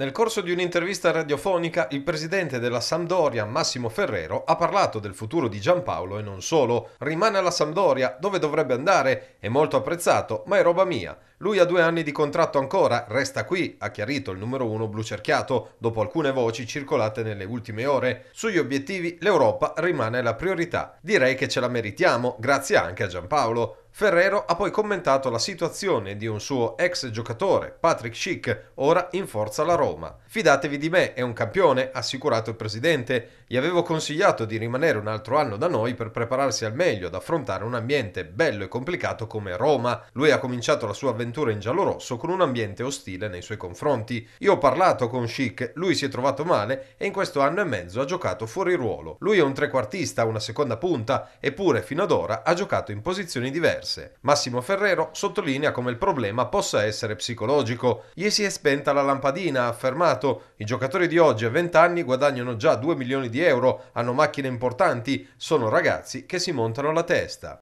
Nel corso di un'intervista radiofonica, il presidente della Sampdoria, Massimo Ferrero, ha parlato del futuro di Giampaolo e non solo. Rimane alla Sampdoria, dove dovrebbe andare, è molto apprezzato, ma è roba mia. Lui ha due anni di contratto ancora, resta qui, ha chiarito il numero uno blu cerchiato, dopo alcune voci circolate nelle ultime ore. Sugli obiettivi l'Europa rimane la priorità. Direi che ce la meritiamo, grazie anche a Giampaolo. Ferrero ha poi commentato la situazione di un suo ex giocatore, Patrick Schick, ora in forza alla Roma. Fidatevi di me, è un campione, ha assicurato il presidente. Gli avevo consigliato di rimanere un altro anno da noi per prepararsi al meglio ad affrontare un ambiente bello e complicato come Roma. Lui ha cominciato la sua avventura in giallo rosso con un ambiente ostile nei suoi confronti. Io ho parlato con Schick, lui si è trovato male e in questo anno e mezzo ha giocato fuori ruolo. Lui è un trequartista, una seconda punta, eppure fino ad ora ha giocato in posizioni diverse diverse. Massimo Ferrero sottolinea come il problema possa essere psicologico. Gli si è spenta la lampadina, ha affermato. I giocatori di oggi a 20 anni guadagnano già 2 milioni di euro, hanno macchine importanti, sono ragazzi che si montano la testa.